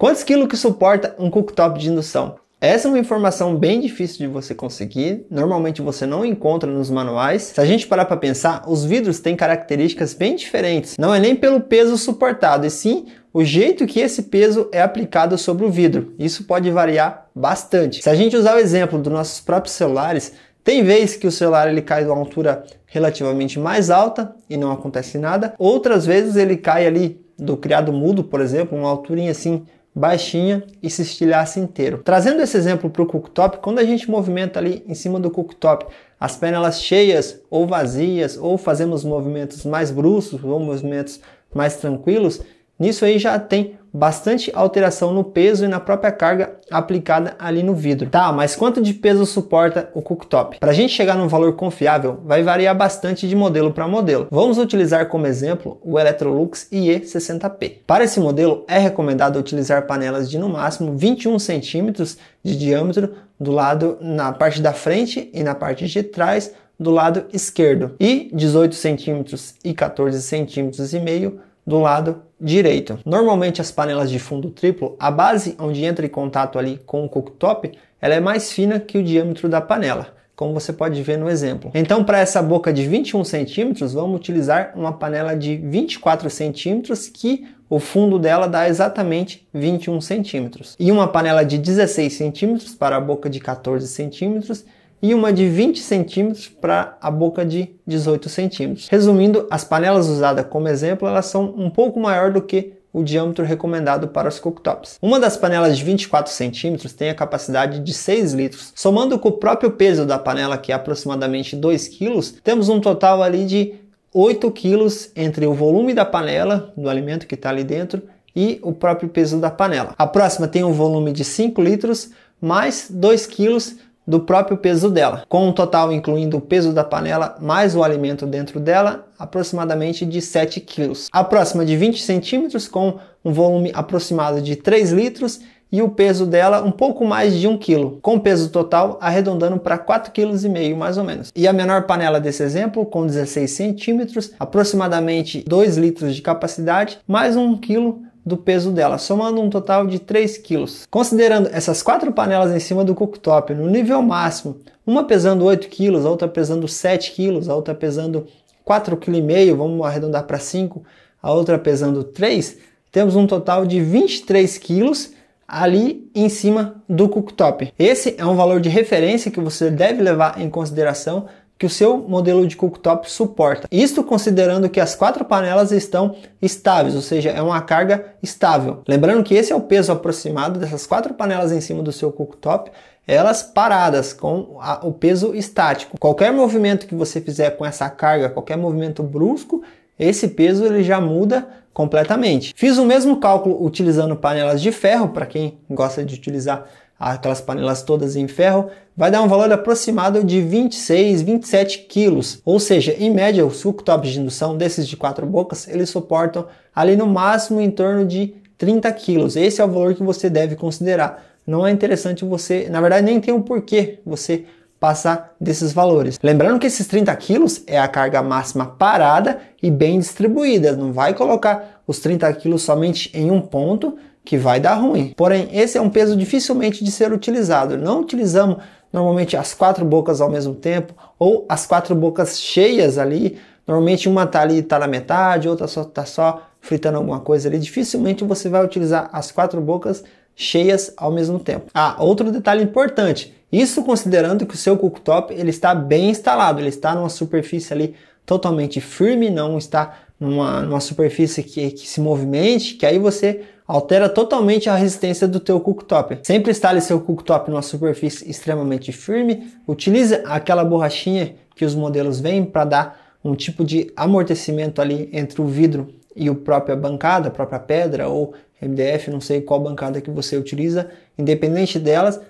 Quantos quilos que suporta um cooktop de indução? Essa é uma informação bem difícil de você conseguir, normalmente você não encontra nos manuais. Se a gente parar para pensar, os vidros têm características bem diferentes. Não é nem pelo peso suportado, e sim o jeito que esse peso é aplicado sobre o vidro. Isso pode variar bastante. Se a gente usar o exemplo dos nossos próprios celulares, tem vezes que o celular ele cai de uma altura relativamente mais alta e não acontece nada. Outras vezes ele cai ali do criado mudo, por exemplo, uma alturinha assim baixinha e se estilhasse inteiro. Trazendo esse exemplo para o cooktop, quando a gente movimenta ali em cima do cooktop, as pernas cheias ou vazias, ou fazemos movimentos mais bruscos ou movimentos mais tranquilos, Nisso aí já tem bastante alteração no peso e na própria carga aplicada ali no vidro. Tá, mas quanto de peso suporta o cooktop? Para a gente chegar num valor confiável, vai variar bastante de modelo para modelo. Vamos utilizar como exemplo o Electrolux IE60P. Para esse modelo, é recomendado utilizar panelas de no máximo 21 centímetros de diâmetro do lado na parte da frente e na parte de trás do lado esquerdo e 18 centímetros e 14 centímetros e meio do lado direito. Normalmente as panelas de fundo triplo, a base onde entra em contato ali com o cooktop, ela é mais fina que o diâmetro da panela, como você pode ver no exemplo. Então para essa boca de 21 centímetros, vamos utilizar uma panela de 24 centímetros que o fundo dela dá exatamente 21 centímetros. E uma panela de 16 centímetros para a boca de 14 centímetros e uma de 20 centímetros para a boca de 18 centímetros. Resumindo, as panelas usadas como exemplo, elas são um pouco maior do que o diâmetro recomendado para os cooktops. Uma das panelas de 24 centímetros tem a capacidade de 6 litros. Somando com o próprio peso da panela, que é aproximadamente 2 quilos, temos um total ali de 8 quilos entre o volume da panela, do alimento que está ali dentro, e o próprio peso da panela. A próxima tem um volume de 5 litros, mais 2 quilos do próprio peso dela, com um total incluindo o peso da panela mais o alimento dentro dela, aproximadamente de 7 kg. A próxima de 20 centímetros, com um volume aproximado de 3 litros e o peso dela um pouco mais de 1 kg, com peso total arredondando para 4,5 kg mais ou menos. E a menor panela desse exemplo, com 16 centímetros, aproximadamente 2 litros de capacidade, mais 1 kg do peso dela, somando um total de 3 kg. Considerando essas quatro panelas em cima do cooktop no nível máximo, uma pesando 8 kg, a outra pesando 7 kg, a outra pesando 4,5 kg, vamos arredondar para 5, a outra pesando 3, temos um total de 23 quilos ali em cima do cooktop. Esse é um valor de referência que você deve levar em consideração que o seu modelo de cooktop suporta. Isto considerando que as quatro panelas estão estáveis, ou seja, é uma carga estável. Lembrando que esse é o peso aproximado dessas quatro panelas em cima do seu cooktop, elas paradas com a, o peso estático. Qualquer movimento que você fizer com essa carga, qualquer movimento brusco, esse peso ele já muda completamente. Fiz o mesmo cálculo utilizando panelas de ferro, para quem gosta de utilizar aquelas panelas todas em ferro, vai dar um valor aproximado de 26, 27 quilos. Ou seja, em média, os cooktops de indução desses de quatro bocas, eles suportam ali no máximo em torno de 30 quilos. Esse é o valor que você deve considerar. Não é interessante você, na verdade, nem tem um porquê você passar desses valores. Lembrando que esses 30 quilos é a carga máxima parada e bem distribuída, não vai colocar os 30 quilos somente em um ponto que vai dar ruim. Porém, esse é um peso dificilmente de ser utilizado, não utilizamos normalmente as quatro bocas ao mesmo tempo ou as quatro bocas cheias ali. Normalmente uma tá ali tá na metade, outra só tá só fritando alguma coisa ali. Dificilmente você vai utilizar as quatro bocas cheias ao mesmo tempo. Ah, outro detalhe importante, isso considerando que o seu cooktop ele está bem instalado, ele está numa superfície ali totalmente firme, não está numa, numa superfície que, que se movimente, que aí você altera totalmente a resistência do teu cooktop. Sempre instale seu cooktop numa superfície extremamente firme, utilize aquela borrachinha que os modelos vêm para dar um tipo de amortecimento ali entre o vidro e o própria bancada, a própria pedra ou MDF, não sei qual bancada que você utiliza, independente delas,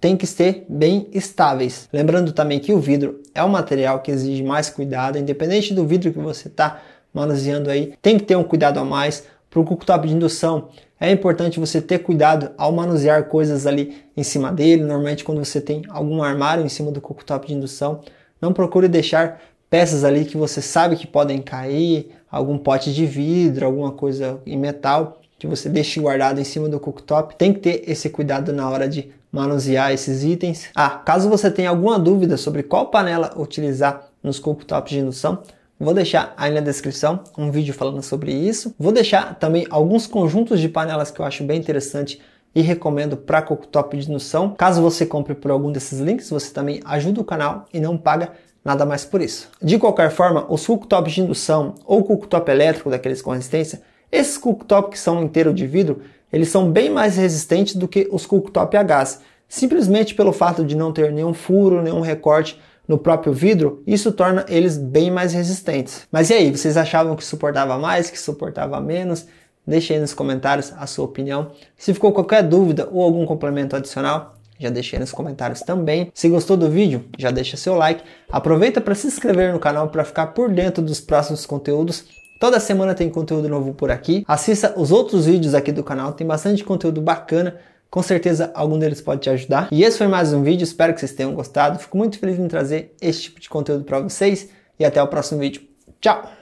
tem que ser bem estáveis. Lembrando também que o vidro é um material que exige mais cuidado, independente do vidro que você está manuseando aí, tem que ter um cuidado a mais para o cooktop de indução. É importante você ter cuidado ao manusear coisas ali em cima dele. Normalmente, quando você tem algum armário em cima do cooktop de indução, não procure deixar peças ali que você sabe que podem cair algum pote de vidro, alguma coisa em metal que você deixe guardado em cima do cooktop. Tem que ter esse cuidado na hora de manusear esses itens. Ah, caso você tenha alguma dúvida sobre qual panela utilizar nos cooktops de indução, Vou deixar aí na descrição um vídeo falando sobre isso. Vou deixar também alguns conjuntos de panelas que eu acho bem interessante e recomendo para cooktop de indução. Caso você compre por algum desses links, você também ajuda o canal e não paga nada mais por isso. De qualquer forma, os cooktops de indução ou cooktop elétrico daqueles com resistência, esses cooktops que são inteiro de vidro, eles são bem mais resistentes do que os cooktop a gás, simplesmente pelo fato de não ter nenhum furo, nenhum recorte no próprio vidro, isso torna eles bem mais resistentes. Mas e aí, vocês achavam que suportava mais, que suportava menos? Deixe aí nos comentários a sua opinião. Se ficou qualquer dúvida ou algum complemento adicional, já deixa aí nos comentários também. Se gostou do vídeo, já deixa seu like. Aproveita para se inscrever no canal para ficar por dentro dos próximos conteúdos. Toda semana tem conteúdo novo por aqui. Assista os outros vídeos aqui do canal, tem bastante conteúdo bacana. Com certeza algum deles pode te ajudar. E esse foi mais um vídeo, espero que vocês tenham gostado. Fico muito feliz em trazer esse tipo de conteúdo para vocês e até o próximo vídeo. Tchau!